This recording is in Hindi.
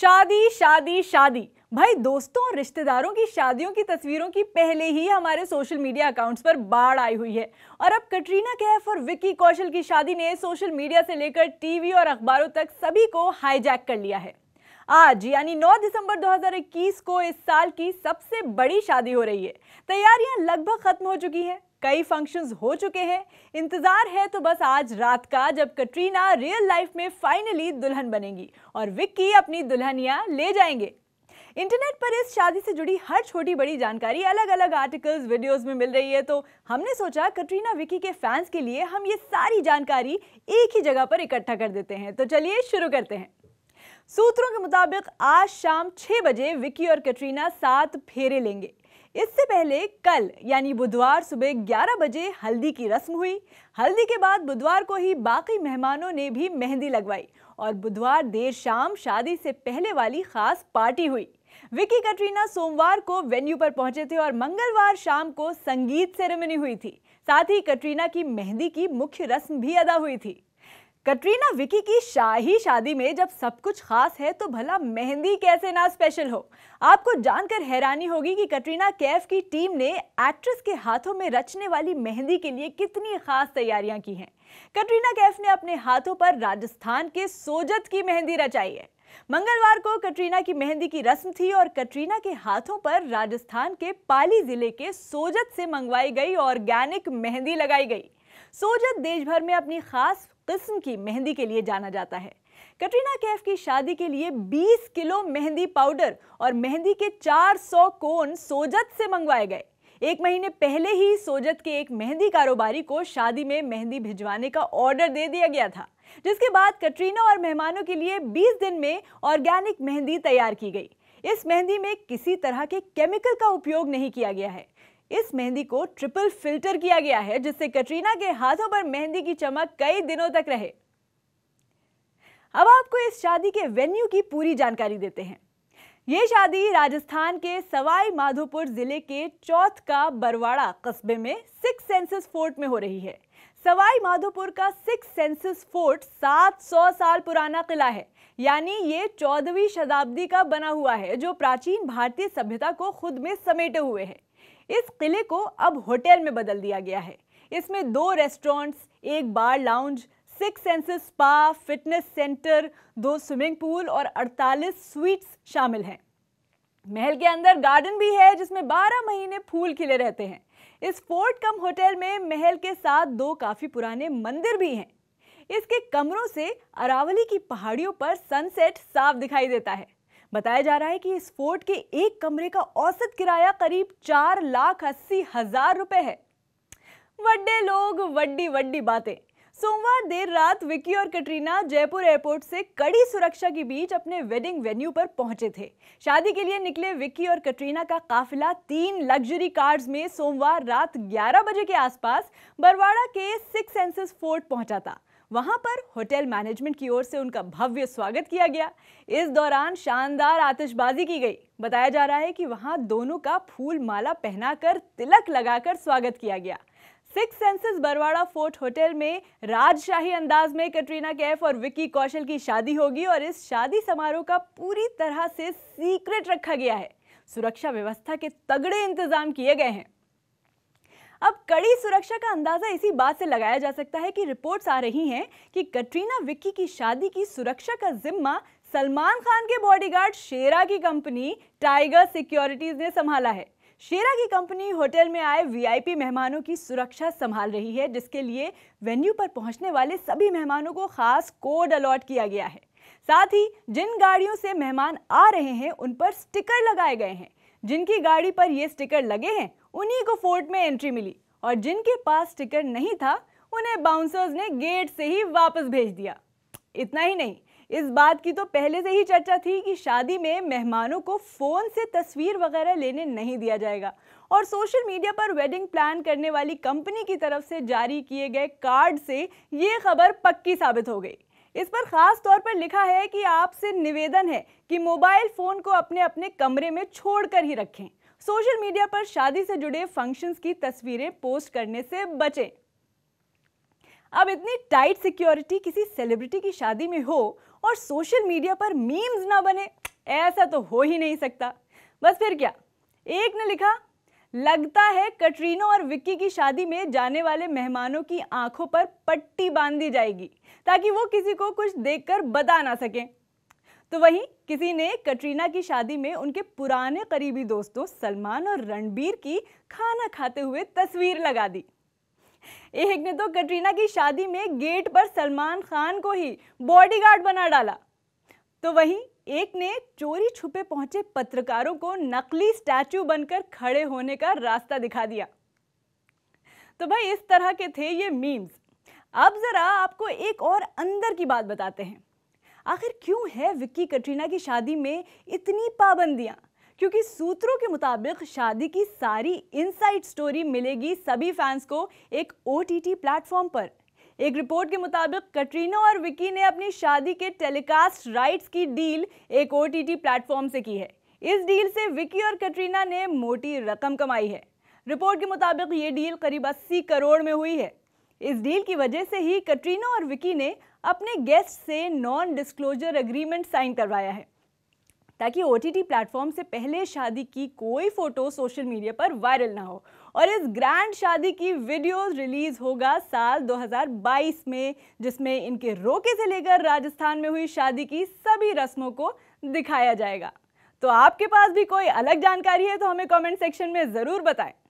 शादी शादी शादी भाई दोस्तों और रिश्तेदारों की शादियों की तस्वीरों की पहले ही हमारे सोशल मीडिया अकाउंट्स पर बाढ़ आई हुई है और अब कटरीना कैफ और विक्की कौशल की शादी ने सोशल मीडिया से लेकर टीवी और अखबारों तक सभी को हाईजैक कर लिया है आज यानी 9 दिसंबर 2021 को इस साल की सबसे बड़ी शादी हो रही है तैयारियां लगभग खत्म हो चुकी हैं कई फंक्शंस हो चुके हैं इंतज़ार है तो बस आज रात का जब कटरीना रियल लाइफ में फाइनली दुल्हन बनेंगी और विक्की अपनी दुल्हनिया ले जाएंगे इंटरनेट पर इस शादी से जुड़ी हर छोटी बड़ी जानकारी अलग अलग आर्टिकल्स वीडियोस में मिल रही है तो हमने सोचा कटरीना विकी के फैंस के लिए हम ये सारी जानकारी एक ही जगह पर इकट्ठा कर देते हैं तो चलिए शुरू करते हैं सूत्रों के मुताबिक आज शाम 6 बजे विकी और कटरीना सात फेरे लेंगे इससे पहले कल यानी बुधवार सुबह 11 बजे हल्दी की रस्म हुई हल्दी के बाद बुधवार को ही बाकी मेहमानों ने भी मेहंदी लगवाई और बुधवार देर शाम शादी से पहले वाली खास पार्टी हुई विकी कटरीना सोमवार को वेन्यू पर पहुंचे थे और मंगलवार शाम को संगीत सेरेमनी हुई थी साथ ही कटरीना की मेहंदी की मुख्य रस्म भी अदा हुई थी कटरीना विकी की शाही शादी में जब सब कुछ खास है तो भला मेहंदी कैसे ना स्पेशल हो आपको जानकर हैरानी होगी कि कटरीना कैफ की टीम ने एक्ट्रेस के हाथों में रचने वाली मेहंदी के लिए कितनी खास तैयारियां की हैं कटरीना कैफ ने अपने हाथों पर राजस्थान के सोजत की मेहंदी रचाई है मंगलवार को कटरीना की मेहंदी की रस्म थी और कटरीना के हाथों पर राजस्थान के पाली जिले के सोजत से मंगवाई गई ऑर्गेनिक मेहंदी लगाई गई सोजत देश भर में अपनी खास किस्म की मेहंदी के लिए जाना जाता है कटरीना कैफ की शादी के लिए 20 किलो मेहंदी पाउडर और मेहंदी के 400 कोन सोजत से मंगवाए गए एक महीने पहले ही सोजत के एक मेहंदी कारोबारी को शादी में मेहंदी भिजवाने का ऑर्डर दे दिया गया था जिसके बाद कटरीना और मेहमानों के लिए 20 दिन में ऑर्गेनिक मेहंदी तैयार की गई इस मेहंदी में किसी तरह के केमिकल का उपयोग नहीं किया गया है इस मेहंदी को ट्रिपल फिल्टर किया गया है जिससे कटरीना के हाथों पर मेहंदी की चमक कई दिनों तक रहे अब आपको इस शादी के वेन्यू की पूरी जानकारी देते हैं ये शादी राजस्थान के सवाई माधोपुर जिले के चौथ का बरवाड़ा कस्बे में सिक्स सेंसेस फोर्ट में हो रही है सवाई माधोपुर का सिक्स सेंसेस फोर्ट 700 साल पुराना किला है यानी ये चौदहवीं शताब्दी का बना हुआ है जो प्राचीन भारतीय सभ्यता को खुद में समेटे हुए है इस किले को अब होटल में बदल दिया गया है इसमें दो रेस्टोरेंट्स एक bar lounge Six Senses spa fitness centre दो स्विमिंग पूल और 48 स्वीट्स शामिल हैं महल के अंदर गार्डन भी है जिसमें 12 महीने फूल खिले रहते हैं इस फोर्ट कम होटल में महल के साथ दो काफ़ी पुराने मंदिर भी हैं इसके कमरों से अरावली की पहाड़ियों पर सनसेट साफ दिखाई देता है बताया जा रहा है कि इस फोर्ट के एक कमरे का औसत किराया करीब चार लाख अस्सी हजार रुपए है वड्डे लोग वड्डी वड्डी बातें सोमवार देर रात विकी और कटरीना जयपुर एयरपोर्ट से कड़ी सुरक्षा के बीच अपने वेडिंग वेन्यू पर पहुंचे थे शादी के लिए निकले विकी और कटरीना का काफिला तीन लग्जरी कार्स में सोमवार रात 11 बजे के आसपास बरवाड़ा के सिक्स सेंसेस फोर्ट पहुंचा था वहां पर होटल मैनेजमेंट की ओर से उनका भव्य स्वागत किया गया इस दौरान शानदार आतिशबाजी की गई बताया जा रहा है कि वहां दोनों का फूल माला पहनाकर तिलक लगाकर स्वागत किया गया Six Senses Barwara Fort hotel में राजशाही अंदाज में कटरीना कैफ और विक्की कौशल की शादी होगी और इस शादी समारोह का पूरी तरह से सीक्रेट रखा गया है सुरक्षा व्यवस्था के तगड़े इंतजाम किए गए हैं अब कड़ी सुरक्षा का अंदाजा इसी बात से लगाया जा सकता है कि रिपोर्ट्स आ रही हैं कि कटरीना विक्की की शादी की सुरक्षा का जिम्मा सलमान खान के बॉडीगार्ड शेरा की कंपनी टाइगर सिक्योरिटीज ने संभाला है शेरा की कंपनी होटल में आए वीआईपी मेहमानों की सुरक्षा संभाल रही है जिसके लिए वेन्यू पर पहुंचने वाले सभी मेहमानों को खास कोड अलॉट किया गया है साथ ही जिन गाड़ियों से मेहमान आ रहे हैं उन पर स्टिकर लगाए गए हैं जिनकी गाड़ी पर ये स्टिकर लगे हैं उन्हीं को फोर्ट में एंट्री मिली और जिनके पास स्टिकर नहीं था उन्हें बाउंसर्स ने गेट से ही वापस भेज दिया इतना ही नहीं इस बात की तो पहले से ही चर्चा थी कि शादी में मेहमानों को फ़ोन से तस्वीर वगैरह लेने नहीं दिया जाएगा और सोशल मीडिया पर वेडिंग प्लान करने वाली कंपनी की तरफ से जारी किए गए कार्ड से ये खबर पक्की साबित हो गई इस पर खास तौर पर लिखा है कि आपसे निवेदन है कि मोबाइल फ़ोन को अपने अपने कमरे में छोड़कर ही रखें सोशल मीडिया पर शादी से जुड़े फंक्शंस की तस्वीरें पोस्ट करने से बचें अब इतनी टाइट सिक्योरिटी किसी सेलिब्रिटी की शादी में हो और सोशल मीडिया पर मीम्स ना बने ऐसा तो हो ही नहीं सकता बस फिर क्या एक ने लिखा लगता है कटरीना और विक्की की शादी में जाने वाले मेहमानों की आंखों पर पट्टी बांध दी जाएगी ताकि वो किसी को कुछ देखकर बता ना सकें तो वहीं किसी ने कटरीना की शादी में उनके पुराने करीबी दोस्तों सलमान और रणबीर की खाना खाते हुए तस्वीर लगा दी एक ने तो कटरीना की शादी में गेट पर सलमान खान को ही बॉडीगार्ड बना डाला तो वहीं एक ने चोरी छुपे पहुंचे पत्रकारों को नकली स्टैचू बनकर खड़े होने का रास्ता दिखा दिया तो भाई इस तरह के थे ये मीम्स अब जरा आपको एक और अंदर की बात बताते हैं आखिर क्यों है विक्की कटरीना की शादी में इतनी पाबंदियां क्योंकि सूत्रों के मुताबिक शादी की सारी इनसाइड स्टोरी मिलेगी सभी फैंस को एक ओ प्लेटफॉर्म पर एक रिपोर्ट के मुताबिक कटरीना और विकी ने अपनी शादी के टेलीकास्ट राइट्स की डील एक ओ प्लेटफॉर्म से की है इस डील से विकी और कटरीना ने मोटी रकम कमाई है रिपोर्ट के मुताबिक ये डील करीब अस्सी करोड़ में हुई है इस डील की वजह से ही कटरीना और विकी ने अपने गेस्ट से नॉन डिस्क्लोजर एग्रीमेंट साइन करवाया है ताकि ओ टी प्लेटफॉर्म से पहले शादी की कोई फोटो सोशल मीडिया पर वायरल ना हो और इस ग्रैंड शादी की वीडियो रिलीज होगा साल 2022 में जिसमें इनके रोके से लेकर राजस्थान में हुई शादी की सभी रस्मों को दिखाया जाएगा तो आपके पास भी कोई अलग जानकारी है तो हमें कमेंट सेक्शन में ज़रूर बताएं